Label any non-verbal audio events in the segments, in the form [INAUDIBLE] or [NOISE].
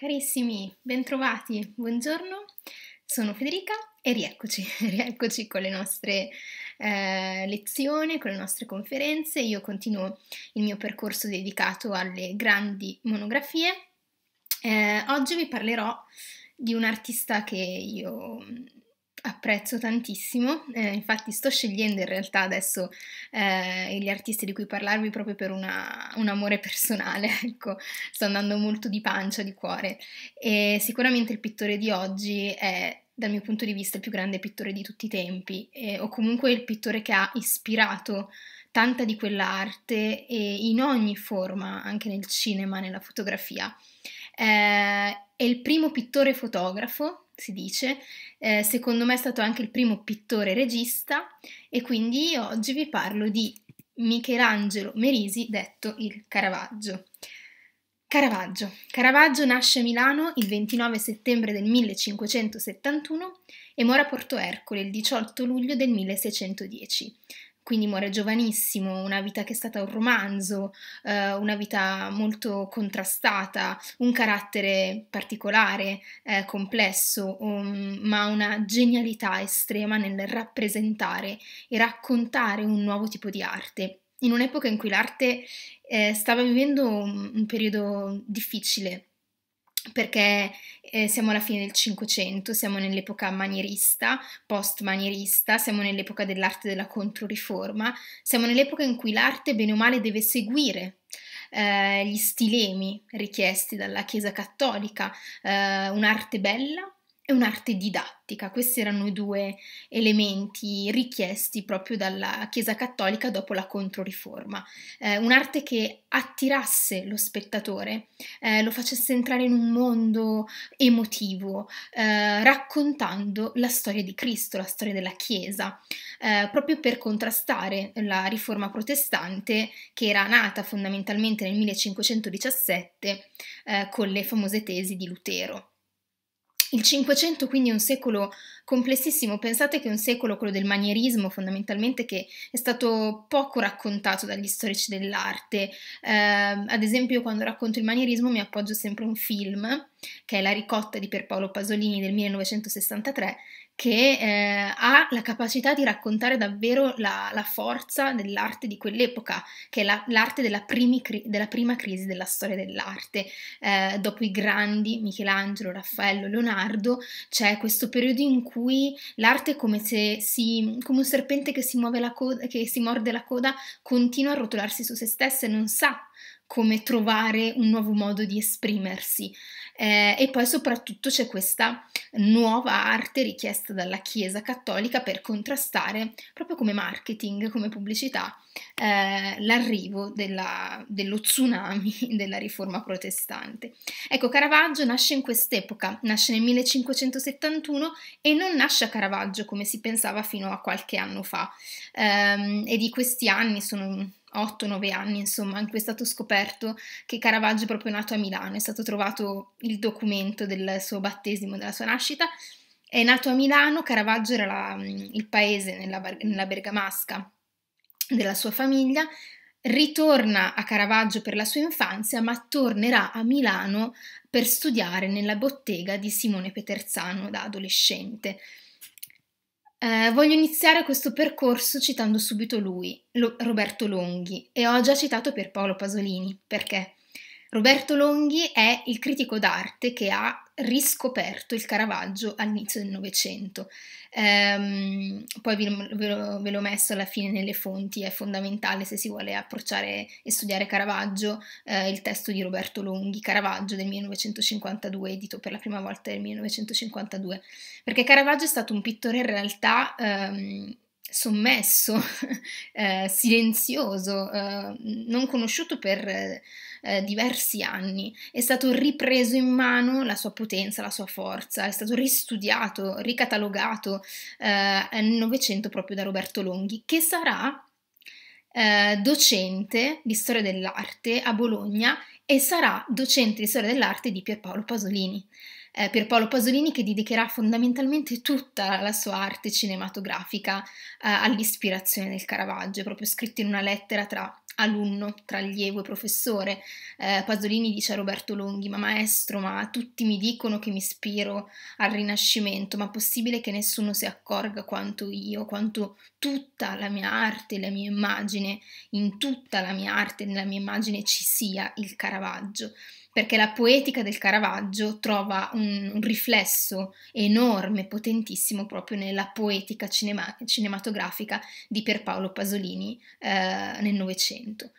Carissimi, bentrovati, buongiorno, sono Federica e rieccoci, [LAUGHS] rieccoci con le nostre eh, lezioni, con le nostre conferenze. Io continuo il mio percorso dedicato alle grandi monografie. Eh, oggi vi parlerò di un artista che io apprezzo tantissimo, eh, infatti sto scegliendo in realtà adesso eh, gli artisti di cui parlarvi proprio per una, un amore personale, [LAUGHS] ecco, sto andando molto di pancia, di cuore e sicuramente il pittore di oggi è dal mio punto di vista il più grande pittore di tutti i tempi eh, o comunque il pittore che ha ispirato tanta di quell'arte e in ogni forma, anche nel cinema, nella fotografia. Eh, è il primo pittore fotografo, si dice, eh, secondo me è stato anche il primo pittore regista e quindi oggi vi parlo di Michelangelo Merisi, detto il Caravaggio. Caravaggio. Caravaggio nasce a Milano il 29 settembre del 1571 e muore a Porto Ercole il 18 luglio del 1610 quindi muore giovanissimo, una vita che è stata un romanzo, eh, una vita molto contrastata, un carattere particolare, eh, complesso, um, ma una genialità estrema nel rappresentare e raccontare un nuovo tipo di arte. In un'epoca in cui l'arte eh, stava vivendo un, un periodo difficile, perché eh, siamo alla fine del Cinquecento, siamo nell'epoca manierista, post-manierista, siamo nell'epoca dell'arte della Controriforma, siamo nell'epoca in cui l'arte bene o male deve seguire eh, gli stilemi richiesti dalla Chiesa Cattolica, eh, un'arte bella e un'arte didattica. Questi erano i due elementi richiesti proprio dalla Chiesa Cattolica dopo la Controriforma. Eh, un'arte che attirasse lo spettatore, eh, lo facesse entrare in un mondo emotivo, eh, raccontando la storia di Cristo, la storia della Chiesa, eh, proprio per contrastare la Riforma protestante che era nata fondamentalmente nel 1517 eh, con le famose tesi di Lutero. Il Cinquecento quindi è un secolo complessissimo, pensate che è un secolo, quello del manierismo fondamentalmente, che è stato poco raccontato dagli storici dell'arte. Eh, ad esempio quando racconto il manierismo mi appoggio sempre a un film, che è La ricotta di Pierpaolo Pasolini del 1963, che eh, ha la capacità di raccontare davvero la, la forza dell'arte di quell'epoca, che è la, l'arte della, cri- della, prima crisi della storia dell'arte. Eh, dopo i grandi Michelangelo, Raffaello, Leonardo, c'è questo periodo in cui l'arte è come, si, come un serpente che si, coda, che si morde la coda, continua a rotolarsi su se stessa e non sa come trovare un nuovo modo di esprimersi. Eh, e poi soprattutto c'è questa nuova arte richiesta dalla Chiesa cattolica per contrastare, proprio come marketing, come pubblicità, eh, l'arrivo della, dello tsunami [LAUGHS] della riforma protestante. Ecco, Caravaggio nasce in quest'epoca, nasce nel 1571 e non nasce a Caravaggio come si pensava fino a qualche anno fa. Eh, e di questi anni sono 8-9 anni, insomma, in cui è stato scoperto che Caravaggio è proprio nato a Milano, è stato trovato il documento del suo battesimo, della sua nascita. È nato a Milano, Caravaggio era la, mm, il paese nella, nella bergamasca della sua famiglia, ritorna a Caravaggio per la sua infanzia, ma tornerà a Milano per studiare nella bottega di Simone Peterzano da adolescente. Eh, voglio iniziare questo percorso citando subito lui, lo- Roberto Longhi, e ho già citato per Paolo Pasolini, perché Roberto Longhi è il critico d'arte che ha riscoperto il Caravaggio all'inizio del Novecento. Ehm, poi ve, ve, ve l'ho messo alla fine nelle fonti, è fondamentale se si vuole approcciare e studiare Caravaggio, eh, il testo di Roberto Longhi, Caravaggio del 1952, edito per la prima volta nel 1952, perché Caravaggio è stato un pittore in realtà... Ehm, sommesso, [LAUGHS] eh, silenzioso, eh, non conosciuto per eh, diversi anni. È stato ripreso in mano la sua potenza, la sua forza, è stato ristudiato, ricatalogato eh, nel Novecento proprio da Roberto Longhi, che sarà eh, docente di storia dell'arte a Bologna e sarà docente di storia dell'arte di Pierpaolo Pasolini. Eh, Pierpaolo Pasolini che dedicherà fondamentalmente tutta la sua arte cinematografica eh, all'ispirazione del Caravaggio, proprio scritto in una lettera tra alunno tra allievo e professore. Eh, Pasolini dice a Roberto Longhi: Ma maestro, ma tutti mi dicono che mi ispiro al Rinascimento, ma possibile che nessuno si accorga quanto io, quanto tutta la mia arte, la mia immagine, in tutta la mia arte, nella mia immagine ci sia il Caravaggio perché la poetica del Caravaggio trova un, riflesso enorme, potentissimo proprio nella poetica cinema, cinematografica di Pierpaolo Pasolini eh, nel Novecento.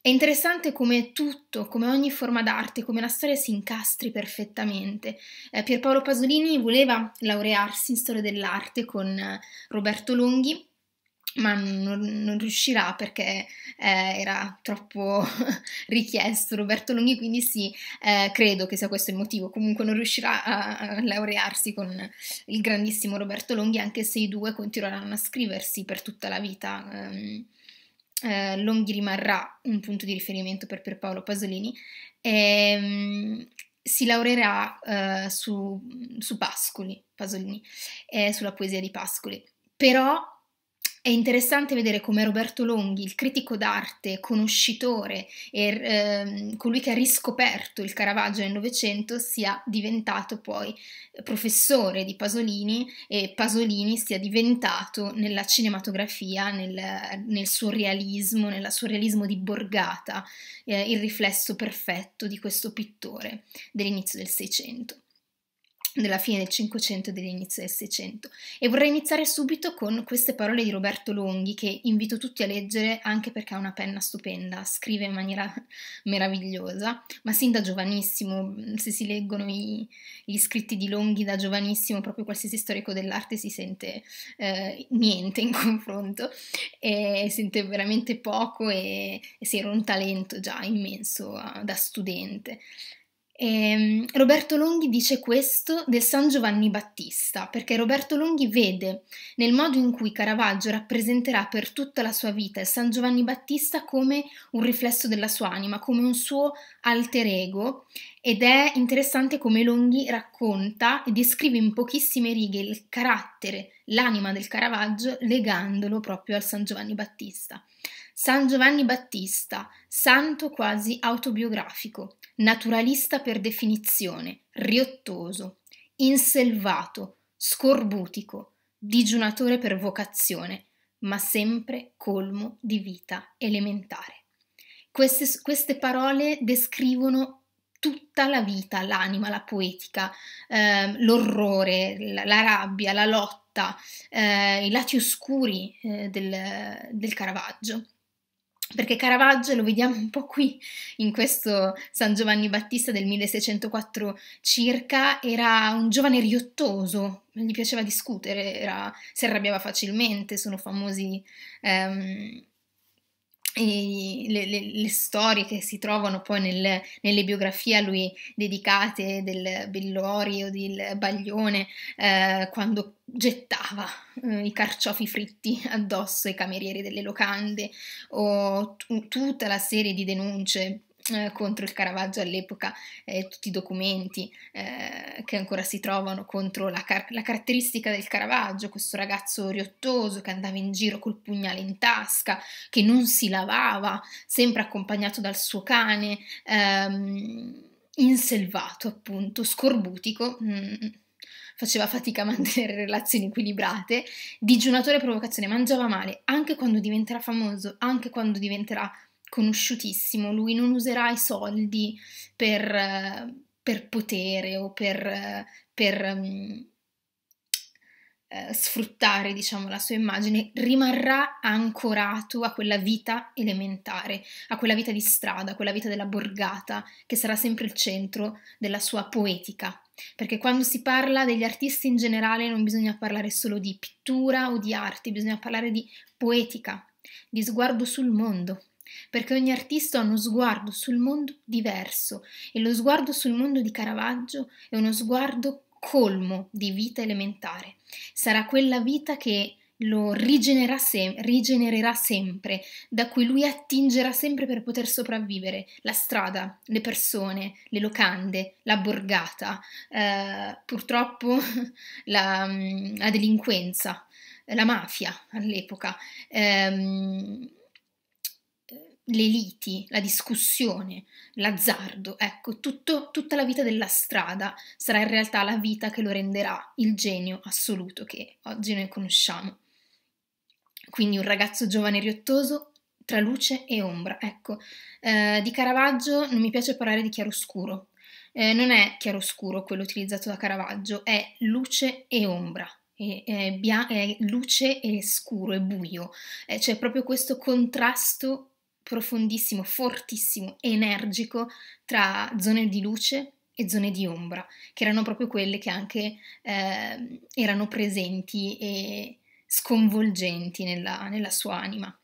È interessante come tutto, come ogni forma d'arte, come la storia si incastri perfettamente. Eh, Pierpaolo Pasolini voleva laurearsi in storia dell'arte con eh, Roberto Longhi ma non, non, riuscirà perché eh, era troppo [LAUGHS] richiesto Roberto Longhi, quindi sì, eh, credo che sia questo il motivo. Comunque non riuscirà a, a, laurearsi con il grandissimo Roberto Longhi, anche se i due continueranno a scriversi per tutta la vita. Um, eh, Longhi rimarrà un punto di riferimento per Pierpaolo Pasolini e um, si laureerà eh, su, su Pascoli, Pasolini, sulla poesia di Pascoli. Però è interessante vedere come Roberto Longhi, il critico d'arte, conoscitore e eh, colui che ha riscoperto il Caravaggio nel Novecento, sia diventato poi professore di Pasolini e Pasolini sia diventato nella cinematografia, nel, nel surrealismo, nel surrealismo di Borgata, eh, il riflesso perfetto di questo pittore dell'inizio del Seicento della fine del Cinquecento e dell'inizio del Seicento. E vorrei iniziare subito con queste parole di Roberto Longhi, che invito tutti a leggere anche perché ha una penna stupenda, scrive in maniera [LAUGHS] meravigliosa, ma sin da giovanissimo, se si leggono i, gli scritti di Longhi da giovanissimo, proprio qualsiasi storico dell'arte si sente eh, niente in confronto, e sente veramente poco e, e si era un talento già immenso eh, da studente. E ehm, Roberto Longhi dice questo del San Giovanni Battista, perché Roberto Longhi vede nel modo in cui Caravaggio rappresenterà per tutta la sua vita il San Giovanni Battista come un riflesso della sua anima, come un suo alter ego ed è interessante come Longhi racconta e descrive in pochissime righe il carattere, l'anima del Caravaggio legandolo proprio al San Giovanni Battista. San Giovanni Battista, santo quasi autobiografico, naturalista per definizione, riottoso, inselvato, scorbutico, digiunatore per vocazione, ma sempre colmo di vita elementare. Queste, queste parole descrivono tutta la vita, l'anima, la poetica, eh, l'orrore, la, la, rabbia, la lotta, eh, i lati oscuri eh, del, del Caravaggio perché Caravaggio lo vediamo un po' qui, in questo San Giovanni Battista del 1604 circa, era un giovane riottoso, gli piaceva discutere, era, si arrabbiava facilmente, sono famosi ehm, i, le, le, le, storie che si trovano poi nel, nelle biografie a lui dedicate del Bellori o del Baglione eh, quando gettava eh, i carciofi fritti addosso ai camerieri delle locande o t- tutta la serie di denunce eh, contro il Caravaggio all'epoca eh, tutti i documenti eh, che ancora si trovano contro la, car- la, caratteristica del Caravaggio, questo ragazzo riottoso che andava in giro col pugnale in tasca, che non si lavava, sempre accompagnato dal suo cane, ehm, inselvato appunto, scorbutico. Mm faceva fatica a mantenere [LAUGHS] relazioni equilibrate, digiunatore provocazione, mangiava male, anche quando diventerà famoso, anche quando diventerà conosciutissimo, lui non userà i soldi per, per potere o per, per um, sfruttare diciamo, la sua immagine, rimarrà ancorato a quella vita elementare, a quella vita di strada, a quella vita della borgata, che sarà sempre il centro della sua poetica. Perché quando si parla degli artisti in generale non bisogna parlare solo di pittura o di arte, bisogna parlare di poetica, di sguardo sul mondo, perché ogni artista ha uno sguardo sul mondo diverso e lo sguardo sul mondo di Caravaggio è uno sguardo colmo di vita elementare. Sarà quella vita che lo sem- rigenererà sempre, da cui lui attingerà sempre per poter sopravvivere, la strada, le persone, le locande, la borgata, eh, purtroppo [LAUGHS] la, mm, la, delinquenza, la mafia all'epoca. Eh, le liti, la discussione, l'azzardo, ecco, tutto, tutta la vita della strada sarà in realtà la vita che lo renderà il genio assoluto che oggi noi conosciamo. Quindi un ragazzo giovane e riottoso tra luce e ombra, ecco. Eh, di Caravaggio non mi piace parlare di chiaroscuro, eh, non è chiaroscuro quello utilizzato da Caravaggio, è luce e ombra, è, è, bia- è luce e scuro, e buio, eh, c'è proprio questo contrasto profondissimo, fortissimo, energico tra zone di luce e zone di ombra, che erano proprio quelle che anche eh, erano presenti e sconvolgenti nella, nella sua anima.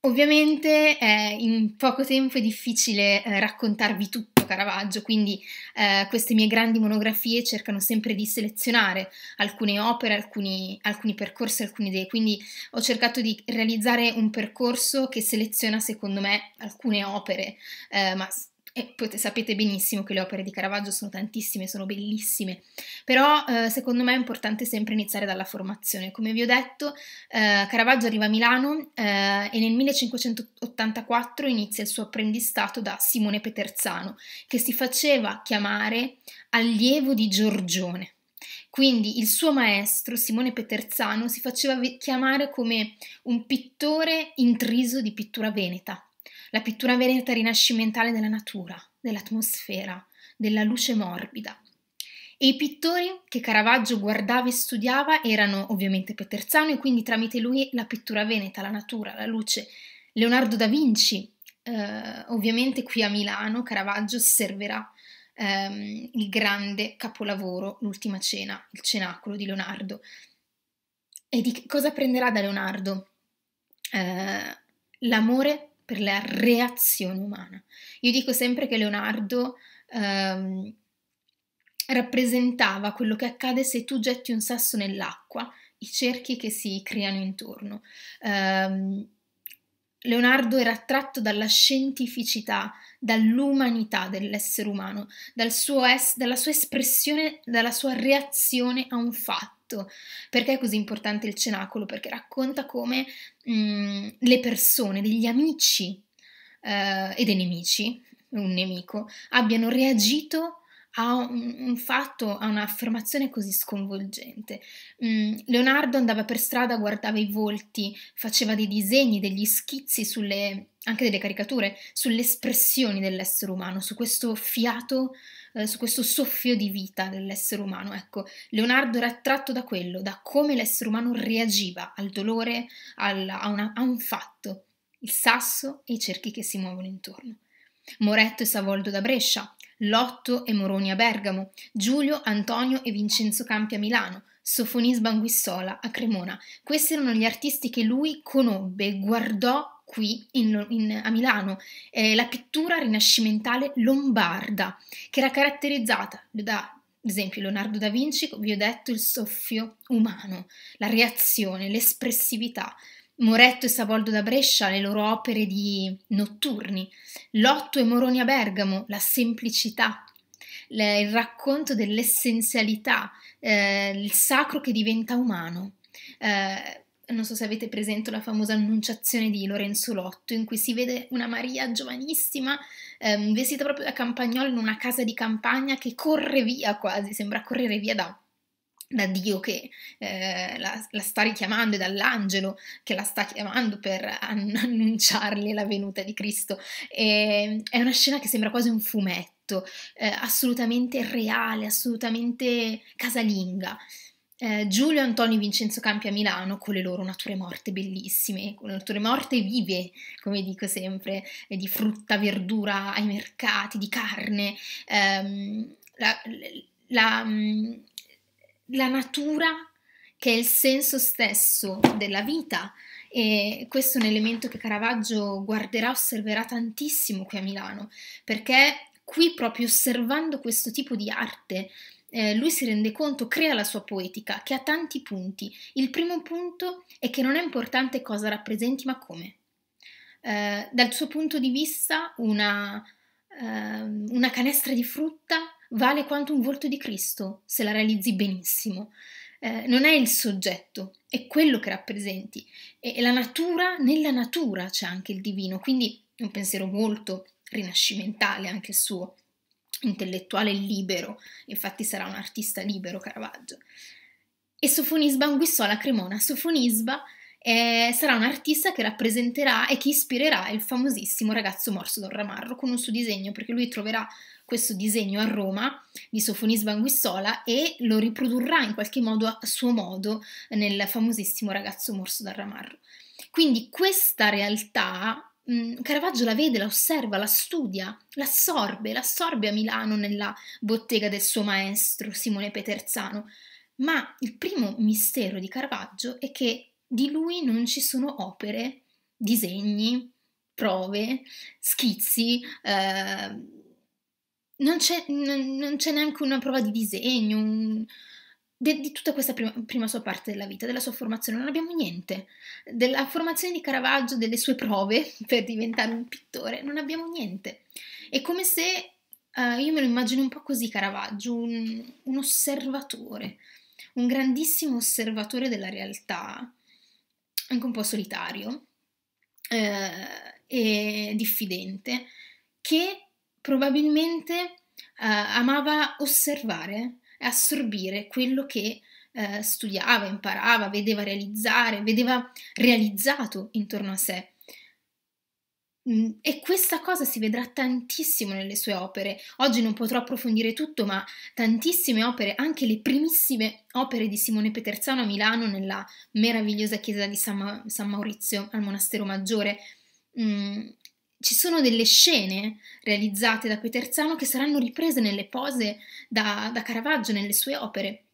Ovviamente eh, in poco tempo è difficile eh, raccontarvi tutto Caravaggio, quindi eh, queste mie grandi monografie cercano sempre di selezionare alcune opere, alcuni, alcuni percorsi, alcune idee, quindi ho cercato di realizzare un percorso che seleziona secondo me alcune opere, eh, ma e potete, sapete benissimo che le opere di Caravaggio sono tantissime, sono bellissime, però eh, secondo me è importante sempre iniziare dalla formazione. Come vi ho detto, eh, Caravaggio arriva a Milano eh, e nel 1584 inizia il suo apprendistato da Simone Peterzano, che si faceva chiamare allievo di Giorgione. Quindi il suo maestro, Simone Peterzano, si faceva chiamare come un pittore intriso di pittura veneta la pittura veneta rinascimentale della natura, dell'atmosfera, della luce morbida. E i pittori che Caravaggio guardava e studiava erano ovviamente Peterzano e quindi tramite lui la pittura veneta, la natura, la luce. Leonardo da Vinci, eh, ovviamente qui a Milano Caravaggio osserverà ehm, il grande capolavoro L'ultima cena, il cenacolo di Leonardo. E di cosa prenderà da Leonardo? Eh, l'amore per la reazione umana. Io dico sempre che Leonardo ehm, rappresentava quello che accade se tu getti un sasso nell'acqua, i cerchi che si creano intorno. Eh, Leonardo era attratto dalla scientificità, dall'umanità dell'essere umano, dal es- dalla sua espressione, dalla sua reazione a un fatto fatto. Perché è così importante il cenacolo? Perché racconta come mh, mm, le persone, degli amici eh, e dei nemici, un nemico, abbiano reagito a un, un fatto, a un'affermazione così sconvolgente. Mm, Leonardo andava per strada, guardava i volti, faceva dei disegni, degli schizzi sulle, anche delle caricature, sulle espressioni dell'essere umano, su questo fiato eh, su questo soffio di vita dell'essere umano. Ecco, Leonardo era attratto da quello, da come l'essere umano reagiva al dolore, al, a, una, a un fatto, il sasso e i cerchi che si muovono intorno. Moretto e Savoldo da Brescia, Lotto e Moroni a Bergamo, Giulio, Antonio e Vincenzo Campi a Milano, Sofonis Banguissola a Cremona. Questi erano gli artisti che lui conobbe, guardò qui in, in, a Milano, eh, la pittura rinascimentale lombarda, che era caratterizzata da ad esempio Leonardo da Vinci, vi ho detto, il soffio umano, la reazione, l'espressività. Moretto e Savoldo da Brescia, le loro opere di notturni. Lotto e Moroni a Bergamo, la semplicità le, il racconto dell'essenzialità, eh, il sacro che diventa umano. Eh, non so se avete presente la famosa Annunciazione di Lorenzo Lotto, in cui si vede una Maria giovanissima, ehm, vestita proprio da campagnola in una casa di campagna che corre via quasi, sembra correre via da da Dio che eh, la, la, sta richiamando e dall'angelo che la sta chiamando per annunciarle la venuta di Cristo. E è una scena che sembra quasi un fumetto diretto, eh, assolutamente reale, assolutamente casalinga. Eh, Giulio e Vincenzo Campi a Milano con le loro nature morte bellissime, con le nature morte vive, come dico sempre, eh, di frutta, verdura ai mercati, di carne. Ehm, la, la, mm, la natura che è il senso stesso della vita e questo è un elemento che Caravaggio guarderà, osserverà tantissimo qui a Milano, perché qui proprio osservando questo tipo di arte eh, lui si rende conto, crea la sua poetica, che ha tanti punti. Il primo punto è che non è importante cosa rappresenti, ma come. Eh, dal suo punto di vista, una, eh, una, canestra di frutta vale quanto un volto di Cristo, se la realizzi benissimo. Eh, non è il soggetto, è quello che rappresenti. E, e la natura, nella natura c'è anche il divino, quindi è un pensiero molto rinascimentale anche il suo, intellettuale libero, infatti sarà un artista libero Caravaggio. E Sofonisba Anguissola Cremona. Sofonisba eh, sarà un artista che rappresenterà e che ispirerà il famosissimo ragazzo morso dal Ramarro con un suo disegno, perché lui troverà questo disegno a Roma di Sofonisba Anguissola e lo riprodurrà in qualche modo a suo modo nel famosissimo ragazzo morso dal Ramarro. Quindi questa realtà Mm, Caravaggio la vede, la osserva, la studia, l'assorbe, l'assorbe a Milano nella bottega del suo maestro Simone Peterzano. Ma il primo mistero di Caravaggio è che di lui non ci sono opere, disegni, prove, schizzi, eh, non, c'è, non, c'è, neanche una prova di disegno, un, de, di tutta questa prima, prima, sua parte della vita, della sua formazione, non abbiamo niente. Della formazione di Caravaggio, delle sue prove [LAUGHS] per diventare un pittore, non abbiamo niente. È come se uh, io me lo immagino un po' così Caravaggio, un, un osservatore, un grandissimo osservatore della realtà, anche un po' solitario eh, e diffidente, che probabilmente eh, amava osservare assorbire quello che eh, studiava, imparava, vedeva realizzare, vedeva realizzato intorno a sé. Mm, e questa cosa si vedrà tantissimo nelle sue opere. Oggi non potrò approfondire tutto, ma tantissime opere, anche le primissime opere di Simone Peterzano a Milano, nella meravigliosa chiesa di San, Ma- San Maurizio al Monastero Maggiore, mh, mm, ci sono delle scene realizzate da Peterzano che saranno riprese nelle pose da, da Caravaggio, nelle sue opere,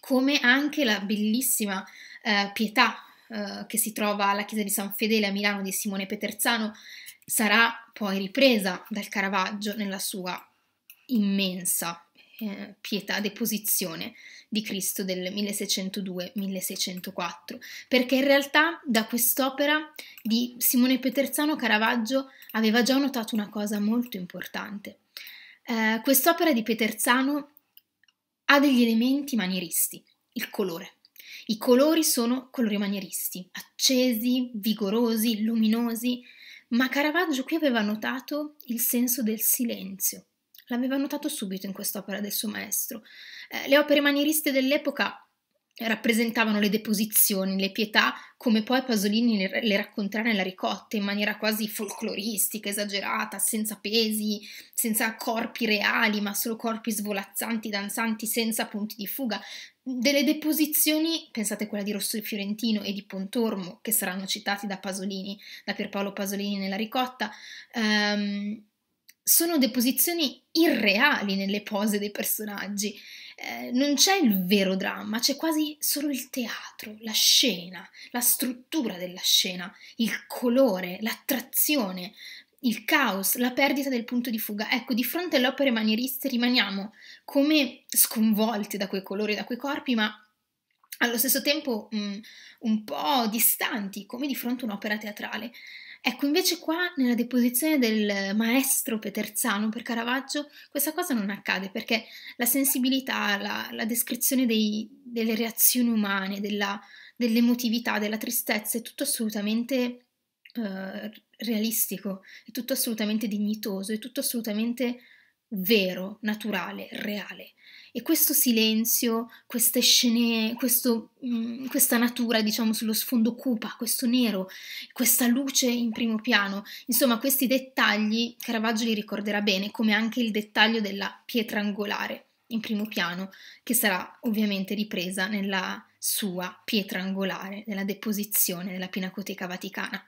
come anche la bellissima eh, Pietà eh, che si trova alla chiesa di San Fedele a Milano di Simone Peterzano sarà poi ripresa dal Caravaggio nella sua immensa eh, pietà, deposizione di Cristo del 1602-1604, perché in realtà da quest'opera di Simone Peterzano Caravaggio aveva già notato una cosa molto importante. Eh, quest'opera di Peterzano ha degli elementi manieristi, il colore. I colori sono colori manieristi, accesi, vigorosi, luminosi, ma Caravaggio qui aveva notato il senso del silenzio, l'aveva notato subito in quest'opera del suo maestro. Eh, le opere manieriste dell'epoca rappresentavano le deposizioni, le pietà, come poi Pasolini le, racconterà nella ricotta, in maniera quasi folcloristica, esagerata, senza pesi, senza corpi reali, ma solo corpi svolazzanti, danzanti, senza punti di fuga. Delle deposizioni, pensate quella di Rosso Fiorentino e di Pontormo, che saranno citati da Pasolini, da Pierpaolo Pasolini nella ricotta, ehm, sono deposizioni irreali nelle pose dei personaggi. Eh, non c'è il vero dramma, c'è quasi solo il teatro, la scena, la struttura della scena, il colore, l'attrazione, il caos, la perdita del punto di fuga. Ecco, di fronte alle opere manieriste rimaniamo come sconvolte da quei colori, da quei corpi, ma allo stesso tempo mh, mm, un po' distanti, come di fronte a un'opera teatrale. Ecco, invece qua nella deposizione del maestro Peterzano per Caravaggio questa cosa non accade perché la sensibilità, la, la descrizione dei, delle reazioni umane, della, dell'emotività, della tristezza è tutto assolutamente eh, realistico, è tutto assolutamente dignitoso, è tutto assolutamente vero, naturale, reale. E questo silenzio, queste scene, questo, mh, mm, questa natura, diciamo, sullo sfondo cupa, questo nero, questa luce in primo piano, insomma, questi dettagli Caravaggio li ricorderà bene, come anche il dettaglio della pietra angolare in primo piano, che sarà ovviamente ripresa nella sua pietra angolare, nella deposizione della Pinacoteca Vaticana.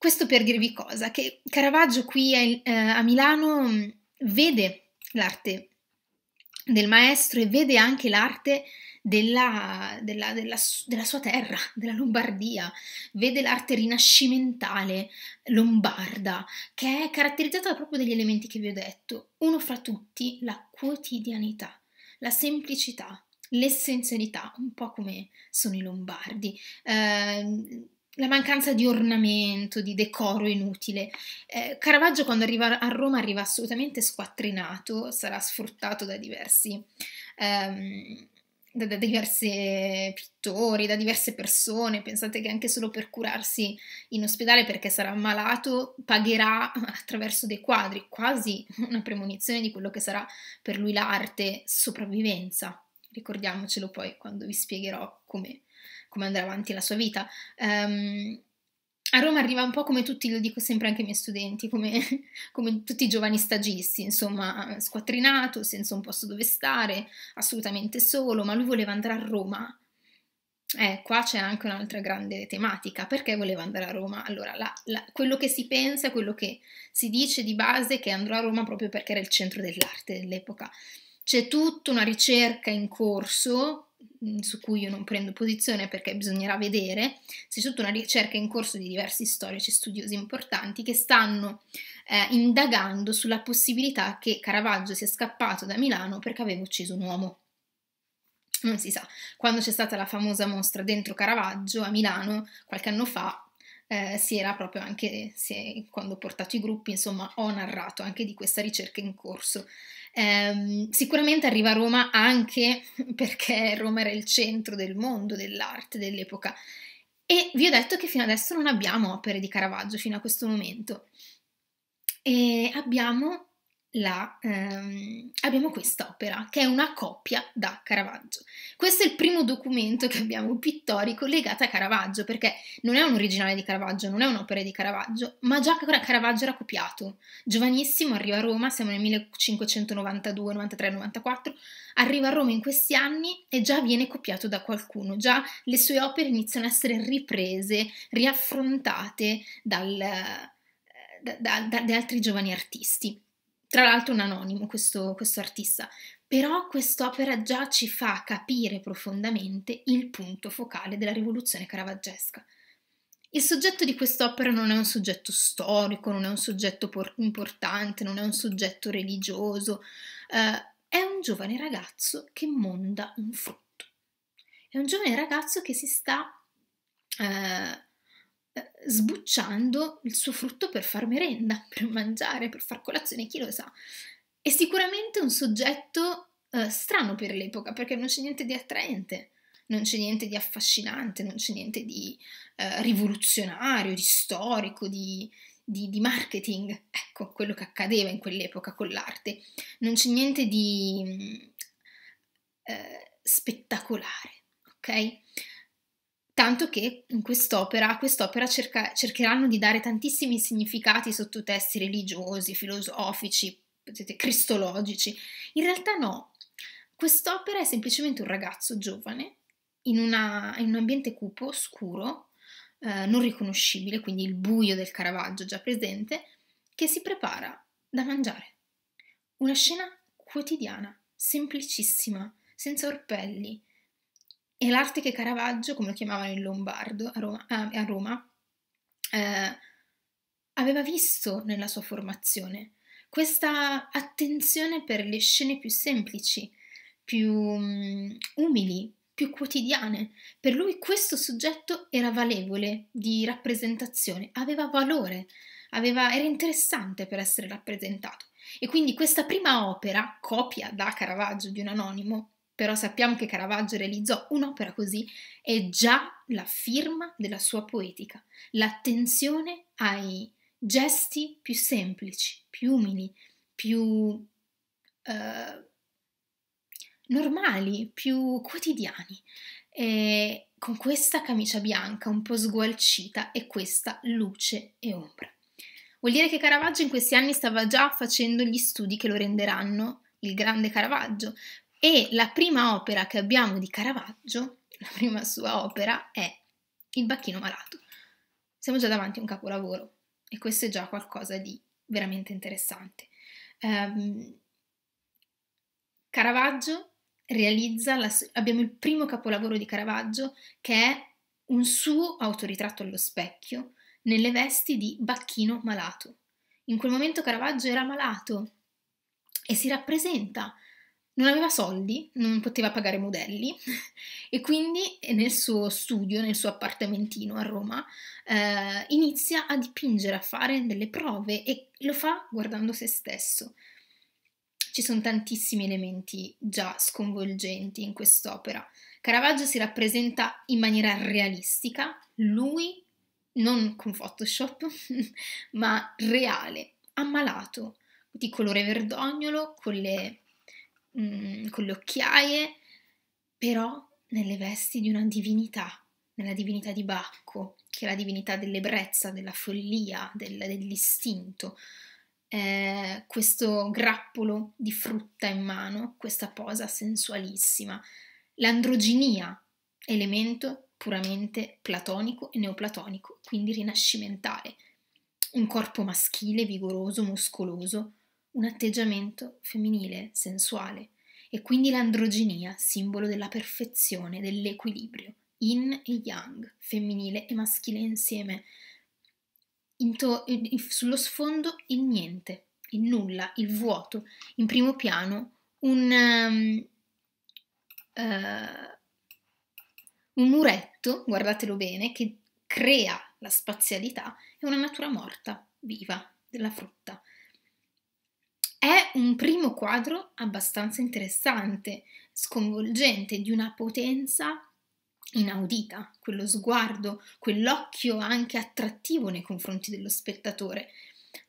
Questo per dirvi cosa, che Caravaggio qui a, eh, a Milano mm, vede l'arte del maestro e vede anche l'arte della, della, della, della, sua terra, della Lombardia, vede l'arte rinascimentale lombarda, che è caratterizzata proprio dagli elementi che vi ho detto. Uno fra tutti, la quotidianità, la semplicità, l'essenzialità, un po' come sono i lombardi. Eh, la mancanza di ornamento, di decoro inutile. Eh, Caravaggio quando arriva a Roma arriva assolutamente squattrinato, sarà sfruttato da diversi, ehm, da, da diversi pittori, da diverse persone. Pensate che anche solo per curarsi in ospedale perché sarà ammalato pagherà attraverso dei quadri, quasi una premonizione di quello che sarà per lui l'arte sopravvivenza. Ricordiamocelo poi quando vi spiegherò come come andrà avanti la sua vita. Um, a Roma arriva un po' come tutti, lo dico sempre anche ai miei studenti, come, [LAUGHS] come, tutti i giovani stagisti, insomma, squattrinato, senza un posto dove stare, assolutamente solo, ma lui voleva andare a Roma. Eh, qua c'è anche un'altra grande tematica, perché voleva andare a Roma? Allora, la, la, quello che si pensa, quello che si dice di base è che andrò a Roma proprio perché era il centro dell'arte dell'epoca. C'è tutta una ricerca in corso Mm, su cui io non prendo posizione perché bisognerà vedere, c'è tutta una ricerca in corso di diversi storici e studiosi importanti che stanno eh, indagando sulla possibilità che Caravaggio sia scappato da Milano perché aveva ucciso un uomo. Non si sa, quando c'è stata la famosa mostra dentro Caravaggio a Milano qualche anno fa, eh, si era proprio anche, è, quando ho portato i gruppi, insomma, ho narrato anche di questa ricerca in corso eh, sicuramente arriva a Roma anche [LAUGHS] perché Roma era il centro del mondo dell'arte dell'epoca e vi ho detto che fino adesso non abbiamo opere di Caravaggio fino a questo momento e abbiamo la, ehm, abbiamo quest'opera che è una coppia da Caravaggio. Questo è il primo documento che abbiamo pittorico legato a Caravaggio, perché non è un originale di Caravaggio, non è un'opera di Caravaggio, ma già Caravaggio era copiato. Giovanissimo, arriva a Roma, siamo nel 1592, 93, 94, arriva a Roma in questi anni e già viene copiato da qualcuno, già le sue opere iniziano a essere riprese, riaffrontate dal, eh, da, da, da altri giovani artisti tra l'altro un anonimo questo, questo artista, però quest'opera già ci fa capire profondamente il punto focale della rivoluzione caravaggesca. Il soggetto di quest'opera non è un soggetto storico, non è un soggetto por- importante, non è un soggetto religioso, eh, è un giovane ragazzo che monda un frutto. È un giovane ragazzo che si sta eh, sbucciando il suo frutto per far merenda, [LAUGHS] per mangiare, per far colazione, chi lo sa. È sicuramente un soggetto eh, strano per l'epoca perché non c'è niente di attraente, non c'è niente di affascinante, non c'è niente di eh, rivoluzionario, di storico, di, di, di, marketing, ecco quello che accadeva in quell'epoca con l'arte, non c'è niente di mm, eh, spettacolare, ok? tanto che in quest'opera, quest'opera cerca, cercheranno di dare tantissimi significati sottotesti religiosi, filosofici, potete, cristologici. In realtà no, quest'opera è semplicemente un ragazzo giovane in, una, in un ambiente cupo, scuro, eh, non riconoscibile, quindi il buio del Caravaggio già presente, che si prepara da mangiare. Una scena quotidiana, semplicissima, senza orpelli, e l'arte che Caravaggio, come lo chiamavano in Lombardo a Roma, a Roma eh, aveva visto nella sua formazione questa attenzione per le scene più semplici, più um, umili, più quotidiane. Per lui questo soggetto era valevole di rappresentazione, aveva valore, aveva, era interessante per essere rappresentato. E quindi questa prima opera, copia da Caravaggio di un anonimo, però sappiamo che Caravaggio realizzò un'opera così, è già la firma della sua poetica, l'attenzione ai gesti più semplici, più umili, più eh, normali, più quotidiani. E con questa camicia bianca un po' sgualcita e questa luce e ombra. Vuol dire che Caravaggio in questi anni stava già facendo gli studi che lo renderanno il grande Caravaggio, e la prima opera che abbiamo di Caravaggio, la prima sua opera, è Il bacchino malato. Siamo già davanti a un capolavoro e questo è già qualcosa di veramente interessante. Um, Caravaggio realizza, la, abbiamo il primo capolavoro di Caravaggio che è un suo autoritratto allo specchio nelle vesti di bacchino malato. In quel momento Caravaggio era malato e si rappresenta non aveva soldi, non poteva pagare modelli [LAUGHS] e quindi eh, nel suo studio, nel suo appartamentino a Roma, eh, inizia a dipingere, a fare delle prove e lo fa guardando se stesso. Ci sono tantissimi elementi già sconvolgenti in quest'opera. Caravaggio si rappresenta in maniera realistica, lui non con Photoshop, [LAUGHS] ma reale, ammalato, di colore verdognolo, con le Mm, con le occhiaie, però nelle vesti di una divinità, nella divinità di Bacco, che è la divinità dell'ebbrezza, della follia, del, dell'istinto. Eh, questo grappolo di frutta in mano, questa posa sensualissima, l'androginia, elemento puramente platonico e neoplatonico, quindi rinascimentale, un corpo maschile, vigoroso, muscoloso, un atteggiamento femminile, sensuale, e quindi l'androginia, simbolo della perfezione, dell'equilibrio, yin e yang, femminile e maschile insieme. To- sullo sfondo il niente, il nulla, il vuoto, in primo piano un, um, uh, un muretto, guardatelo bene, che crea la spazialità e una natura morta, viva, della frutta. È un primo quadro abbastanza interessante, sconvolgente, di una potenza inaudita, quello sguardo, quell'occhio anche attrattivo nei confronti dello spettatore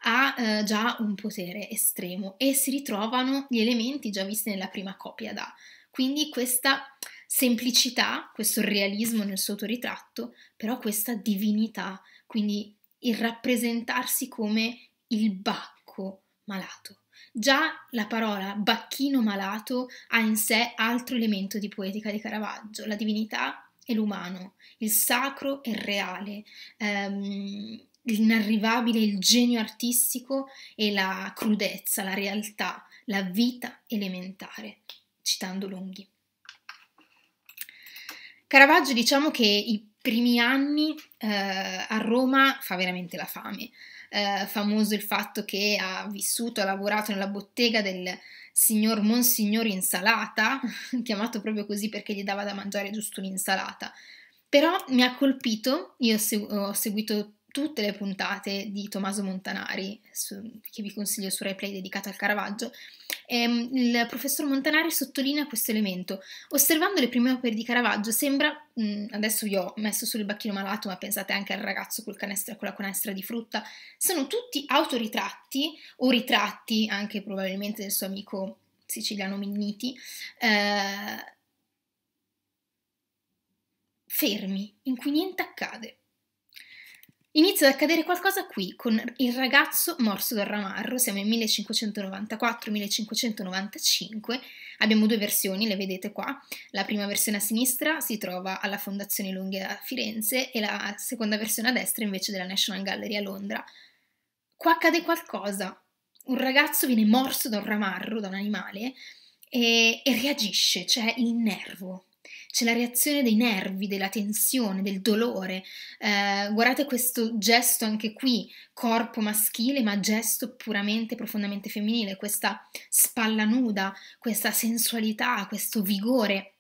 ha eh, già un potere estremo e si ritrovano gli elementi già visti nella prima copia da. Quindi questa semplicità, questo realismo nel suo autoritratto, però questa divinità, quindi il rappresentarsi come il bacco malato. Già la parola bacchino malato ha in sé altro elemento di poetica di Caravaggio, la divinità e l'umano, il sacro e il reale, ehm, l'inarrivabile, il genio artistico e la crudezza, la realtà, la vita elementare, citando Longhi. Caravaggio diciamo che i primi anni eh, a Roma fa veramente la fame eh, famoso il fatto che ha vissuto, ha lavorato nella bottega del signor Monsignor Insalata, [LAUGHS] chiamato proprio così perché gli dava da mangiare giusto un'insalata. Però mi ha colpito, io ho seguito tutte le puntate di Tommaso Montanari, su, che vi consiglio su replay dedicato al Caravaggio, ehm, il professor Montanari sottolinea questo elemento. Osservando le prime opere di Caravaggio sembra, mh, mm, adesso vi ho messo sul bacchino malato, ma pensate anche al ragazzo col canestra, con la canestra di frutta, sono tutti autoritratti o ritratti anche probabilmente del suo amico siciliano Minniti, eh, fermi, in cui niente accade. Inizia ad accadere qualcosa qui con il ragazzo morso dal ramarro, siamo in 1594-1595, abbiamo due versioni, le vedete qua, la prima versione a sinistra si trova alla Fondazione Lunghe a Firenze e la seconda versione a destra invece della National Gallery a Londra. Qua accade qualcosa, un ragazzo viene morso da un ramarro, da un animale e, e reagisce, c'è cioè il nervo, c'è la reazione dei nervi, della tensione, del dolore. Eh, guardate questo gesto anche qui, corpo maschile ma gesto puramente, profondamente femminile, questa spalla nuda, questa sensualità, questo vigore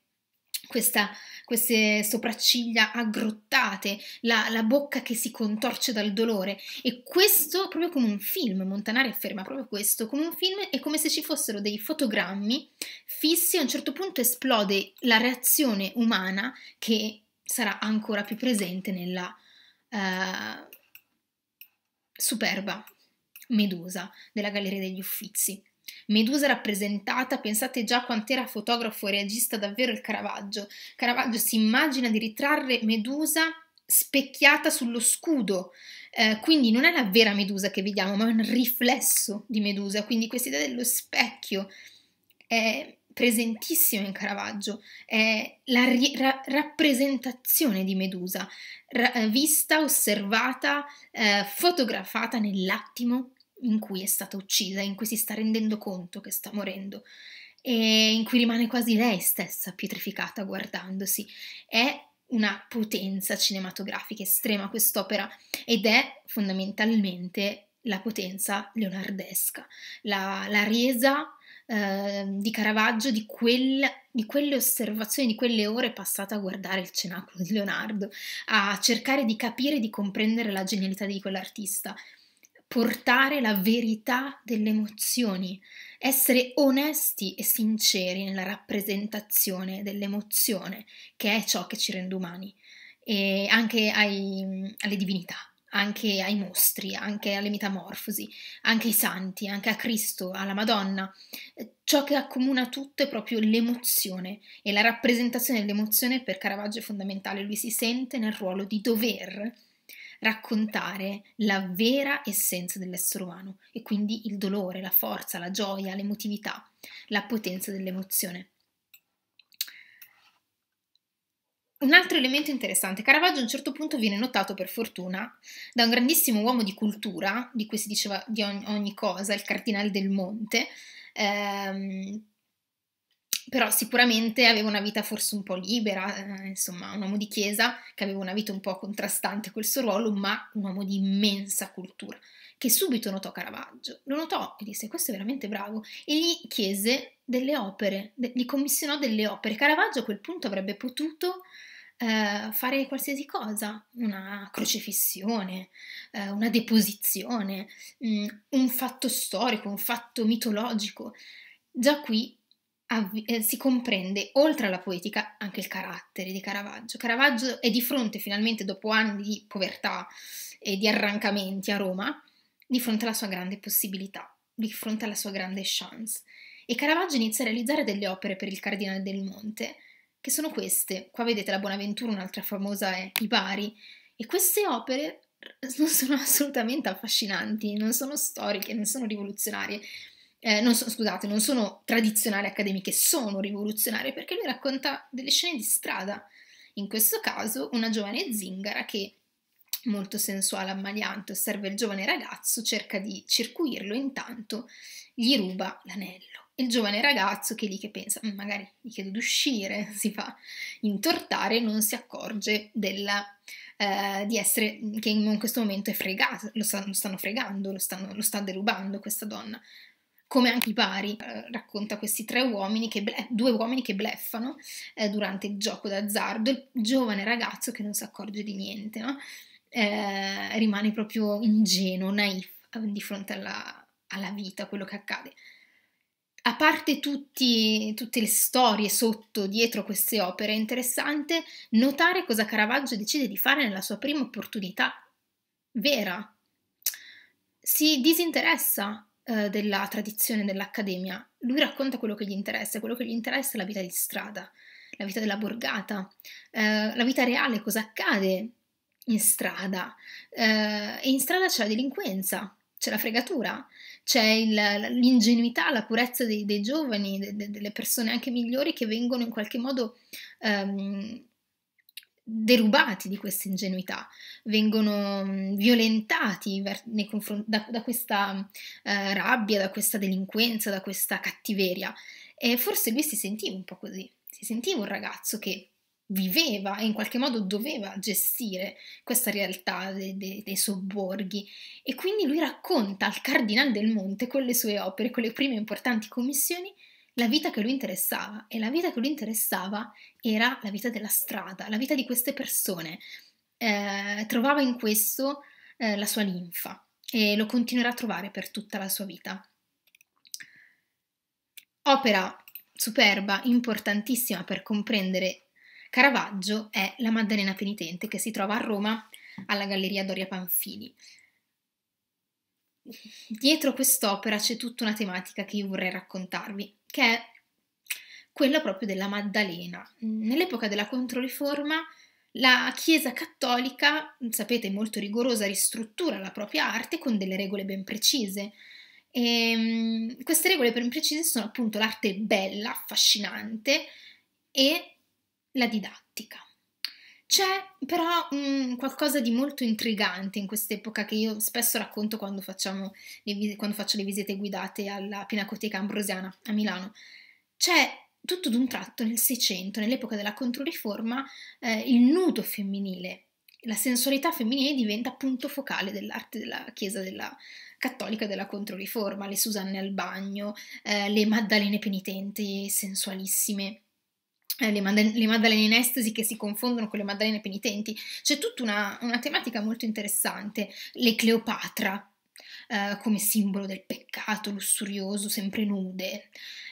questa, queste sopracciglia aggrottate, la, la, bocca che si contorce dal dolore. E questo proprio come un film, Montanari afferma proprio questo, come un film è come se ci fossero dei fotogrammi fissi, a un certo punto esplode la reazione umana che sarà ancora più presente nella uh, superba medusa della Galleria degli Uffizi. Medusa rappresentata, pensate già quant'era fotografo e regista davvero il Caravaggio. Caravaggio si immagina di ritrarre Medusa specchiata sullo scudo, eh, quindi non è la vera Medusa che vediamo, ma è un riflesso di Medusa, quindi questa idea dello specchio è presentissima in Caravaggio, è la ri- ra- rappresentazione di Medusa, ra- vista, osservata, eh, fotografata nell'attimo in cui è stata uccisa, in cui si sta rendendo conto che sta morendo e in cui rimane quasi lei stessa pietrificata guardandosi. È una potenza cinematografica estrema quest'opera ed è fondamentalmente la potenza leonardesca, la, la resa eh, di Caravaggio di, quel, di quelle osservazioni, di quelle ore passate a guardare il cenacolo di Leonardo, a cercare di capire e di comprendere la genialità di quell'artista portare la verità delle emozioni, essere onesti e sinceri nella rappresentazione dell'emozione, che è ciò che ci rende umani, e anche ai, alle divinità, anche ai mostri, anche alle metamorfosi, anche ai santi, anche a Cristo, alla Madonna. Ciò che accomuna tutto è proprio l'emozione e la rappresentazione dell'emozione per Caravaggio è fondamentale, lui si sente nel ruolo di dover raccontare la vera essenza dell'essere umano e quindi il dolore, la forza, la gioia, l'emotività, la potenza dell'emozione. Un altro elemento interessante, Caravaggio a un certo punto viene notato per fortuna da un grandissimo uomo di cultura, di cui si diceva di ogni, cosa, il cardinale del Monte, ehm, però sicuramente aveva una vita forse un po' libera, eh, insomma un uomo di chiesa che aveva una vita un po' contrastante col suo ruolo, ma un uomo di immensa cultura, che subito notò Caravaggio, lo notò e disse questo è veramente bravo e gli chiese delle opere, de- gli commissionò delle opere. Caravaggio a quel punto avrebbe potuto eh, fare qualsiasi cosa, una crocefissione, eh, una deposizione, mh, mm, un fatto storico, un fatto mitologico. Già qui avvi- eh, si comprende, oltre alla poetica, anche il carattere di Caravaggio. Caravaggio è di fronte, finalmente, dopo anni di povertà e di arrancamenti a Roma, di fronte alla sua grande possibilità, di fronte alla sua grande chance. E Caravaggio inizia a realizzare delle opere per il Cardinale del Monte, che sono queste. Qua vedete la Bonaventura, un'altra famosa è eh, I Bari. E queste opere non sono [LAUGHS] assolutamente affascinanti, non sono storiche, non sono rivoluzionarie, eh, non so, scusate, non sono tradizionali accademiche, sono rivoluzionarie perché lui racconta delle scene di strada. In questo caso, una giovane zingara che, molto sensuale, ammaliante, osserva il giovane ragazzo, cerca di circuirlo, intanto gli ruba l'anello. Il giovane ragazzo che è lì che pensa, mm, magari gli chiedo di uscire, [LAUGHS] si fa intortare, non si accorge della, eh, di essere, che in questo momento è fregato, lo, stanno, lo stanno fregando, lo, stanno, lo sta derubando questa donna come anche i pari, eh, racconta questi tre uomini che ble- due uomini che bleffano eh, durante il gioco d'azzardo, il giovane ragazzo che non si accorge di niente, no? eh, rimane proprio ingenuo, naif di fronte alla, alla vita, quello che accade. A parte tutti, tutte le storie sotto, dietro queste opere, è interessante notare cosa Caravaggio decide di fare nella sua prima opportunità vera. Si disinteressa eh, della tradizione dell'accademia, lui racconta quello che gli interessa, quello che gli interessa è la vita di strada, la vita della borgata, eh, la vita reale, cosa accade in strada. Eh, e in strada c'è la delinquenza, c'è la fregatura, c'è il, l'ingenuità, la purezza dei, dei giovani, de, de, delle persone anche migliori che vengono in qualche modo ehm, derubati di questa ingenuità, vengono mm, violentati da, da questa eh, rabbia, da questa delinquenza, da questa cattiveria. E forse lui si sentiva un po' così, si sentiva un ragazzo che viveva e in qualche modo doveva gestire questa realtà dei, dei, dei sobborghi e quindi lui racconta al Cardinal del Monte con le sue opere, con le prime importanti commissioni, la vita che lui interessava e la vita che lui interessava era la vita della strada, la vita di queste persone. Eh, trovava in questo eh, la sua linfa e lo continuerà a trovare per tutta la sua vita. Opera superba, importantissima per comprendere Caravaggio è La Maddalena Penitente che si trova a Roma alla Galleria Doria Panfili. Dietro quest'opera c'è tutta una tematica che io vorrei raccontarvi, che è quella proprio della Maddalena. Mm, nell'epoca della Controriforma la Chiesa cattolica, sapete, molto rigorosa, ristruttura la propria arte con delle regole ben precise. E, ehm, queste regole ben precise sono appunto l'arte bella, affascinante e la didattica. C'è però mh, mhmm, qualcosa di molto intrigante in quest'epoca che io spesso racconto quando, facciamo le, quando faccio le visite guidate alla Pinacoteca Ambrosiana a Milano. C'è tutto d'un tratto nel Seicento, nell'epoca della Controriforma, eh, il nudo femminile, la sensualità femminile diventa punto focale dell'arte della Chiesa della cattolica della Controriforma, le Susanne al bagno, eh, le Maddalene penitenti sensualissime. Eh, le, maddalene in estasi che si confondono con le maddalene penitenti, c'è tutta una, una tematica molto interessante, le Cleopatra eh, come simbolo del peccato lussurioso, sempre nude,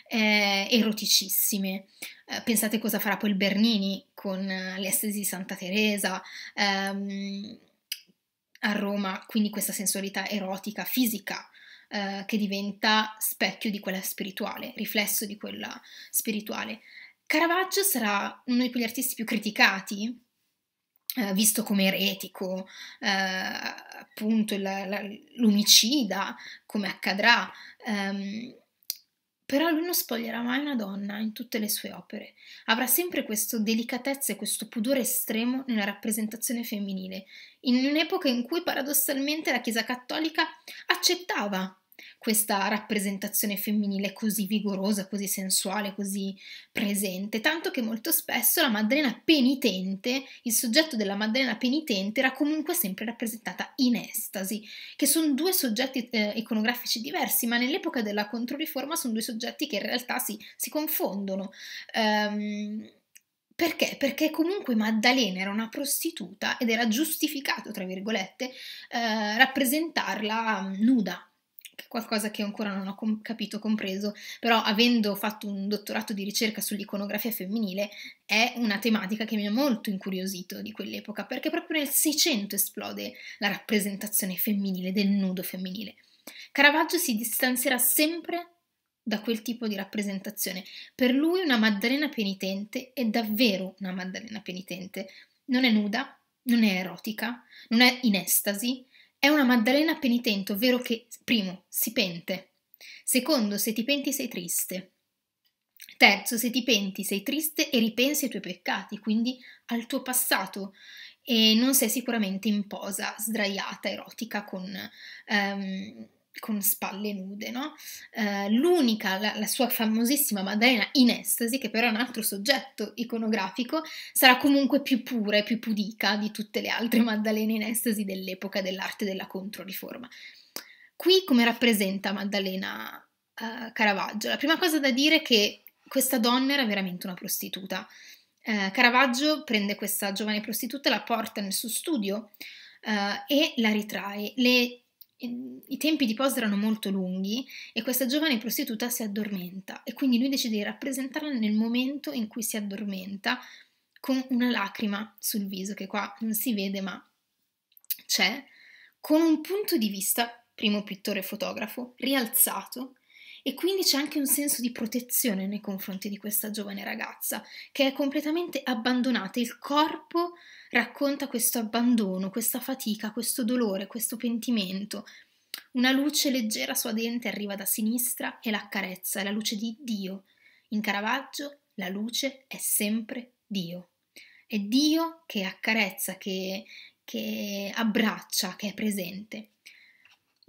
eh, eroticissime. Eh, pensate cosa farà poi il Bernini con eh, l'estasi di Santa Teresa. Ehm, a Roma, quindi questa sensualità erotica, fisica, eh, che diventa specchio di quella spirituale, riflesso di quella spirituale. Caravaggio sarà uno di quegli artisti più criticati, eh, visto come eretico, eh, appunto la, la, l'omicida, come accadrà. Ehm, però lui non spoglierà mai una donna in tutte le sue opere. Avrà sempre questa delicatezza e questo pudore estremo nella rappresentazione femminile, in un'epoca in cui paradossalmente la Chiesa cattolica accettava questa rappresentazione femminile così vigorosa, così sensuale, così presente, tanto che molto spesso la Maddalena penitente, il soggetto della Maddalena penitente era comunque sempre rappresentata in estasi, che sono due soggetti eh, iconografici diversi, ma nell'epoca della Controriforma sono due soggetti che in realtà si, si confondono. Um, perché? Perché comunque Maddalena era una prostituta ed era giustificato, tra virgolette, eh, rappresentarla mm, nuda, qualcosa che ancora non ho com- capito, compreso, però avendo fatto un dottorato di ricerca sull'iconografia femminile è una tematica che mi ha molto incuriosito di quell'epoca, perché proprio nel Seicento esplode la rappresentazione femminile, del nudo femminile. Caravaggio si distanzierà sempre da quel tipo di rappresentazione. Per lui una Maddalena penitente è davvero una Maddalena penitente. Non è nuda, non è erotica, non è in estasi, è una Maddalena penitente, ovvero che, primo, si pente. Secondo, se ti penti sei triste. Terzo, se ti penti sei triste e ripensi ai tuoi peccati, quindi al tuo passato e non sei sicuramente in posa sdraiata, erotica, con... Um, con spalle nude, no? Eh, l'unica, la, la, sua famosissima Maddalena in estasi, che però è un altro soggetto iconografico, sarà comunque più pura e più pudica di tutte le altre Maddalene in estasi dell'epoca dell'arte della Controriforma. Qui come rappresenta Maddalena eh, Caravaggio? La prima cosa da dire è che questa donna era veramente una prostituta. Eh, Caravaggio prende questa giovane prostituta, la porta nel suo studio, Uh, e la ritrae. Le i tempi di posa erano molto lunghi e questa giovane prostituta si addormenta e quindi lui decide di rappresentarla nel momento in cui si addormenta con una lacrima sul viso che qua non si vede ma c'è, con un punto di vista, primo pittore fotografo, rialzato e quindi c'è anche un senso di protezione nei confronti di questa giovane ragazza, che è completamente abbandonata. Il corpo racconta questo abbandono, questa fatica, questo dolore, questo pentimento. Una luce leggera sua dente arriva da sinistra e l'accarezza, è la luce di Dio. In Caravaggio la luce è sempre Dio. È Dio che accarezza, che, che abbraccia, che è presente.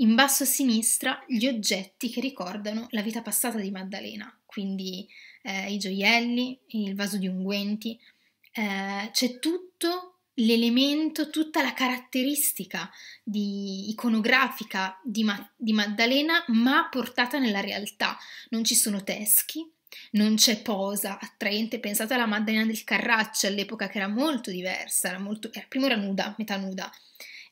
In basso a sinistra gli oggetti che ricordano la vita passata di Maddalena, quindi eh, i gioielli, il vaso di unguenti, eh, c'è tutto l'elemento, tutta la caratteristica di, iconografica di, Ma, di Maddalena, ma portata nella realtà. Non ci sono teschi, non c'è posa attraente, pensate alla Maddalena del Carraccio all'epoca che era molto diversa, era molto, era, prima era nuda, metà nuda,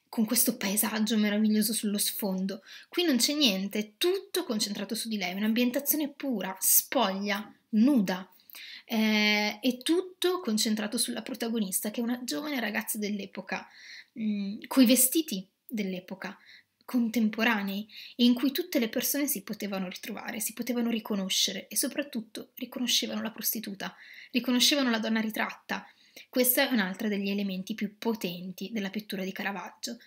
con questo paesaggio meraviglioso sullo sfondo. Qui non c'è niente, è tutto concentrato su di lei, un'ambientazione pura, spoglia, nuda. Eh, è tutto concentrato sulla protagonista, che è una giovane ragazza dell'epoca, mh, mm, coi vestiti dell'epoca, contemporanei, e in cui tutte le persone si potevano ritrovare, si potevano riconoscere e soprattutto riconoscevano la prostituta, riconoscevano la donna ritratta, questo è un altro degli elementi più potenti della pittura di Caravaggio.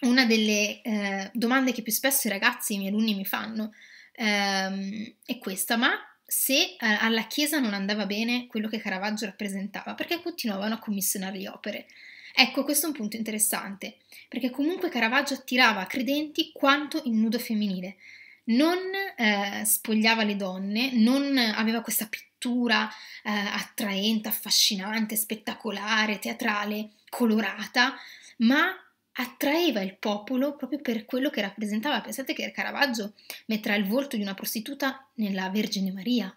Una delle eh, domande che più spesso i ragazzi, i miei alunni mi fanno ehm, è questa, ma se eh, alla Chiesa non andava bene quello che Caravaggio rappresentava, perché continuavano a commissionargli opere? Ecco, questo è un punto interessante, perché comunque Caravaggio attirava credenti quanto il nudo femminile, non eh, spogliava le donne, non aveva questa pittura eh, attraente, affascinante, spettacolare, teatrale, colorata, ma attraeva il popolo proprio per quello che rappresentava. Pensate che Caravaggio metterà il volto di una prostituta nella Vergine Maria,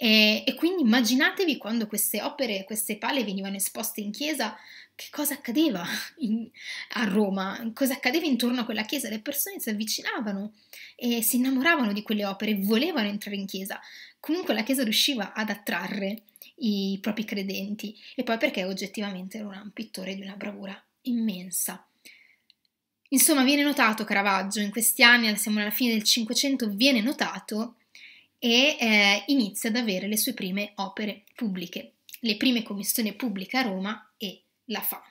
e, e, quindi immaginatevi quando queste opere, queste pale venivano esposte in chiesa, che cosa accadeva [LAUGHS] in, a Roma, cosa accadeva intorno a quella chiesa. Le persone si avvicinavano e si innamoravano di quelle opere, volevano entrare in chiesa. Comunque la chiesa riusciva ad attrarre i propri credenti e poi perché oggettivamente era un pittore di una bravura immensa. Insomma, viene notato Caravaggio, in questi anni, siamo alla fine del Cinquecento, viene notato e eh, inizia ad avere le sue prime opere pubbliche, le prime commissioni pubbliche a Roma e la fa.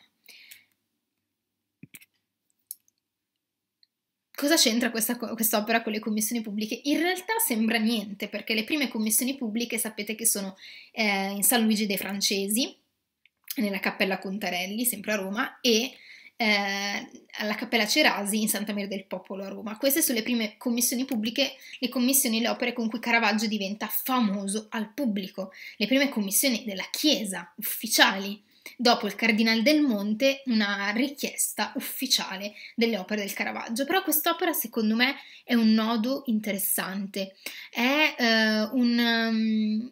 Cosa c'entra questa, quest'opera con le commissioni pubbliche? In realtà sembra niente, perché le prime commissioni pubbliche sapete che sono eh, in San Luigi dei Francesi, nella Cappella Contarelli, sempre a Roma, e eh, alla Cappella Cerasi in Santa Maria del Popolo a Roma. Queste sono le prime commissioni pubbliche, le commissioni e le opere con cui Caravaggio diventa famoso al pubblico, le prime commissioni della Chiesa ufficiali. Dopo il Cardinal del Monte, una richiesta ufficiale delle opere del Caravaggio. Però quest'opera, secondo me, è un nodo interessante. È eh, un. Um,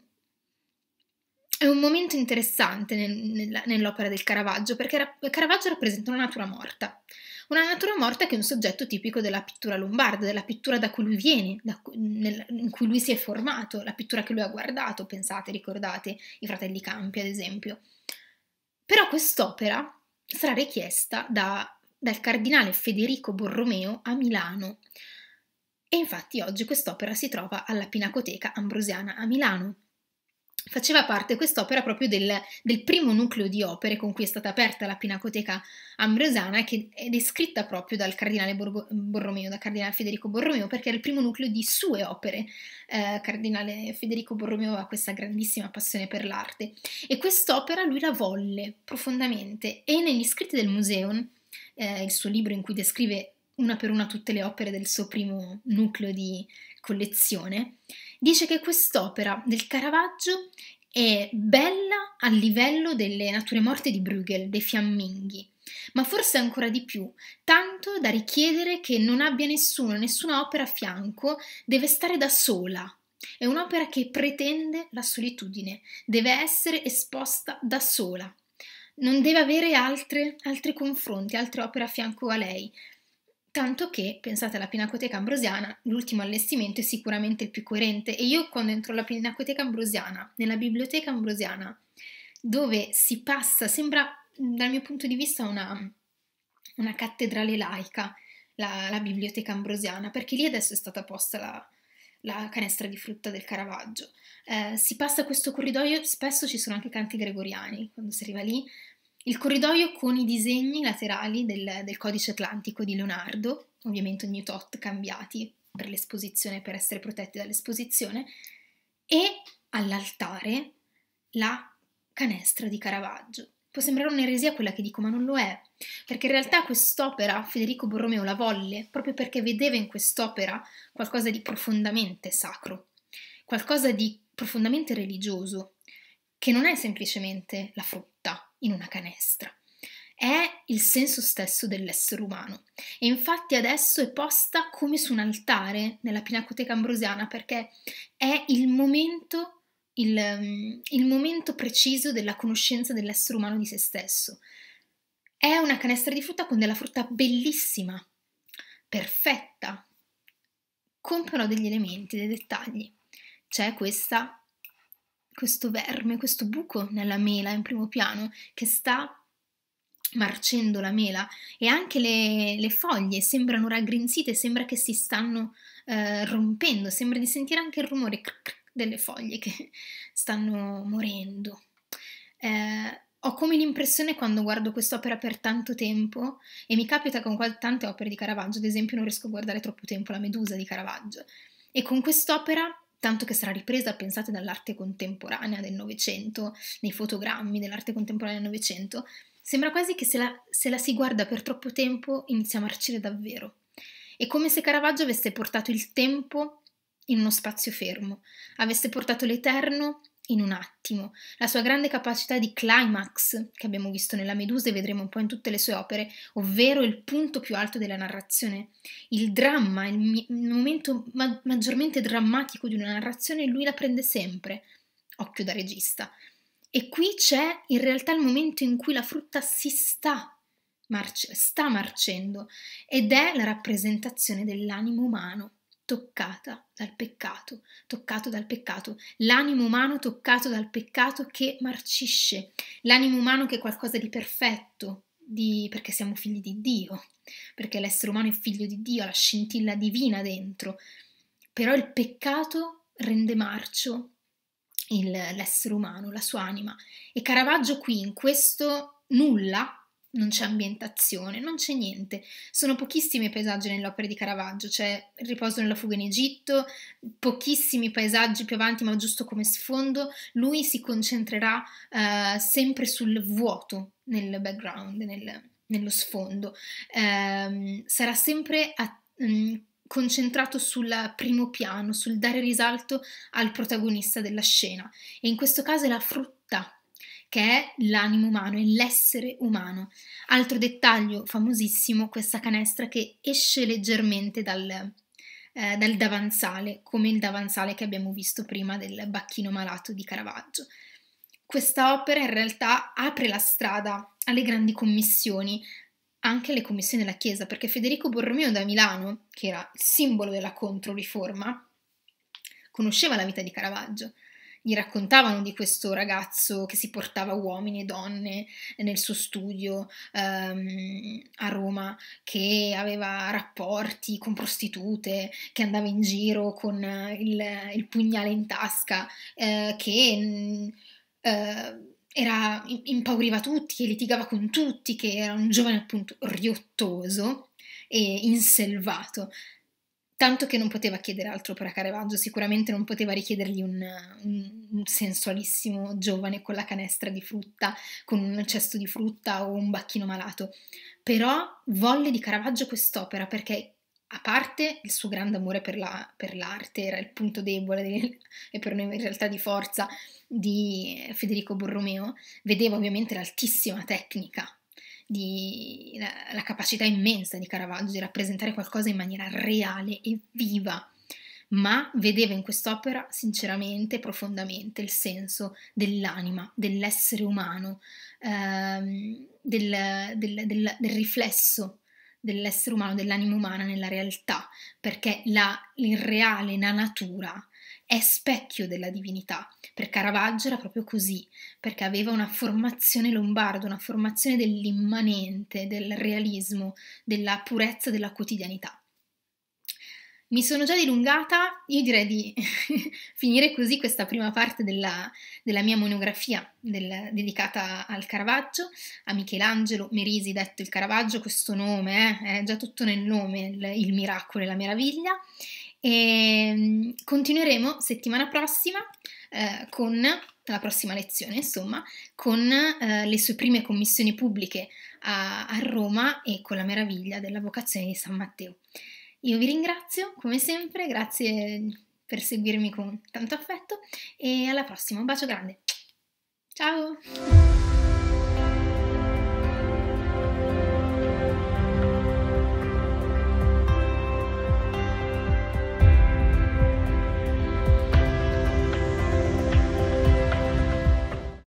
è un momento interessante nel, nel, nell'opera del Caravaggio perché ra- Caravaggio rappresenta una natura morta, una natura morta che è un soggetto tipico della pittura lombarda, della pittura da cui lui viene, cui, nel, in cui lui si è formato, la pittura che lui ha guardato, pensate, ricordate i fratelli Campi ad esempio. Però quest'opera sarà richiesta da, dal cardinale Federico Borromeo a Milano e infatti oggi quest'opera si trova alla Pinacoteca Ambrosiana a Milano faceva parte quest'opera proprio del, del, primo nucleo di opere con cui è stata aperta la Pinacoteca Ambrosiana che è descritta proprio dal cardinale Borgo, Borromeo, da cardinale Federico Borromeo, perché era il primo nucleo di sue opere. Eh, cardinale Federico Borromeo aveva questa grandissima passione per l'arte e quest'opera lui la volle profondamente e negli scritti del Museum, eh, il suo libro in cui descrive una per una tutte le opere del suo primo nucleo di collezione, dice che quest'opera del Caravaggio è bella a livello delle nature morte di Bruegel, dei fiamminghi, ma forse ancora di più, tanto da richiedere che non abbia nessuno, nessuna opera a fianco, deve stare da sola. È un'opera che pretende la solitudine, deve essere esposta da sola. Non deve avere altre, altri confronti, altre opere a fianco a lei tanto che, pensate alla Pinacoteca Ambrosiana, l'ultimo allestimento è sicuramente il più coerente e io quando entro alla Pinacoteca Ambrosiana, nella Biblioteca Ambrosiana, dove si passa, sembra dal mio punto di vista una, una cattedrale laica, la, la, Biblioteca Ambrosiana, perché lì adesso è stata posta la, la canestra di frutta del Caravaggio. Eh, si passa questo corridoio, spesso ci sono anche canti gregoriani quando si arriva lì, il corridoio con i disegni laterali del, del codice atlantico di Leonardo, ovviamente ogni tot cambiati per l'esposizione, per essere protetti dall'esposizione, e all'altare la canestra di Caravaggio. Può sembrare un'eresia quella che dico, ma non lo è, perché in realtà quest'opera Federico Borromeo la volle proprio perché vedeva in quest'opera qualcosa di profondamente sacro, qualcosa di profondamente religioso, che non è semplicemente la frutta in una canestra. È il senso stesso dell'essere umano e infatti adesso è posta come su un altare nella Pinacoteca Ambrosiana perché è il momento, il, il momento preciso della conoscenza dell'essere umano di se stesso. È una canestra di frutta con della frutta bellissima, perfetta, con però degli elementi, dei dettagli. C'è questa questo verme, questo buco nella mela in primo piano che sta marcendo la mela e anche le, le foglie sembrano raggrinzite, sembra che si stanno eh, rompendo, sembra di sentire anche il rumore cric cric delle foglie che stanno morendo. Eh, ho come l'impressione quando guardo quest'opera per tanto tempo, e mi capita con tante opere di Caravaggio, ad esempio non riesco a guardare troppo tempo la Medusa di Caravaggio, e con quest'opera tanto che sarà ripresa, pensate, dall'arte contemporanea del Novecento, nei fotogrammi dell'arte contemporanea del Novecento, sembra quasi che se la, se la si guarda per troppo tempo inizia a marcire davvero. È come se Caravaggio avesse portato il tempo in uno spazio fermo, avesse portato l'eterno in un attimo. La sua grande capacità di climax, che abbiamo visto nella Medusa e vedremo un po' in tutte le sue opere, ovvero il punto più alto della narrazione. Il dramma, il, momento ma- maggiormente drammatico di una narrazione, lui la prende sempre. Occhio da regista. E qui c'è in realtà il momento in cui la frutta si sta, marce- sta marcendo ed è la rappresentazione dell'animo umano toccata dal peccato, toccato dal peccato, l'animo umano toccato dal peccato che marcisce, l'animo umano che è qualcosa di perfetto, di, perché siamo figli di Dio, perché l'essere umano è figlio di Dio, ha la scintilla divina dentro, però il peccato rende marcio il, l'essere umano, la sua anima. E Caravaggio qui in questo nulla non c'è ambientazione, non c'è niente. Sono pochissimi i paesaggi nell'opera di Caravaggio, c'è cioè il riposo nella fuga in Egitto, pochissimi paesaggi più avanti, ma giusto come sfondo. Lui si concentrerà eh, sempre sul vuoto nel background, nel, nello sfondo. Eh, sarà sempre a, mh, mm, concentrato sul primo piano, sul dare risalto al protagonista della scena. E in questo caso è la frutta che è l'animo umano, è l'essere umano. Altro dettaglio famosissimo, questa canestra che esce leggermente dal, eh, dal davanzale, come il davanzale che abbiamo visto prima del bacchino malato di Caravaggio. Questa opera in realtà apre la strada alle grandi commissioni, anche alle commissioni della Chiesa, perché Federico Borromeo da Milano, che era il simbolo della Controriforma, conosceva la vita di Caravaggio gli raccontavano di questo ragazzo che si portava uomini e donne nel suo studio um, a Roma, che aveva rapporti con prostitute, che andava in giro con eh, il, il pugnale in tasca, eh, che... Mm, eh, era, impauriva tutti e litigava con tutti, che era un giovane appunto riottoso e inselvato tanto che non poteva chiedere altro per Caravaggio, sicuramente non poteva richiedergli un, un, sensualissimo giovane con la canestra di frutta, con un cesto di frutta o un bacchino malato, però volle di Caravaggio quest'opera perché a parte il suo grande amore per, la, per l'arte, era il punto debole e per noi in realtà di forza di Federico Borromeo, vedeva ovviamente l'altissima tecnica di, la, la capacità immensa di Caravaggio di rappresentare qualcosa in maniera reale e viva, ma vedeva in quest'opera sinceramente, profondamente il senso dell'anima, dell'essere umano, ehm, del, del, del, del riflesso dell'essere umano, dell'anima umana nella realtà, perché la, il reale, la natura è specchio della divinità. Per Caravaggio era proprio così, perché aveva una formazione lombarda, una formazione dell'immanente, del realismo, della purezza della quotidianità. Mi sono già dilungata, io direi di [LAUGHS] finire così questa prima parte della, della mia monografia del, dedicata al Caravaggio, a Michelangelo Merisi, detto il Caravaggio, questo nome eh, è già tutto nel nome, il, il miracolo e la meraviglia. E ehm, continueremo settimana prossima eh, con la prossima lezione, insomma, con eh, le sue prime commissioni pubbliche a, a Roma e con la meraviglia della vocazione di San Matteo. Io vi ringrazio come sempre, grazie per seguirmi con tanto affetto e alla prossima, un bacio grande. Ciao!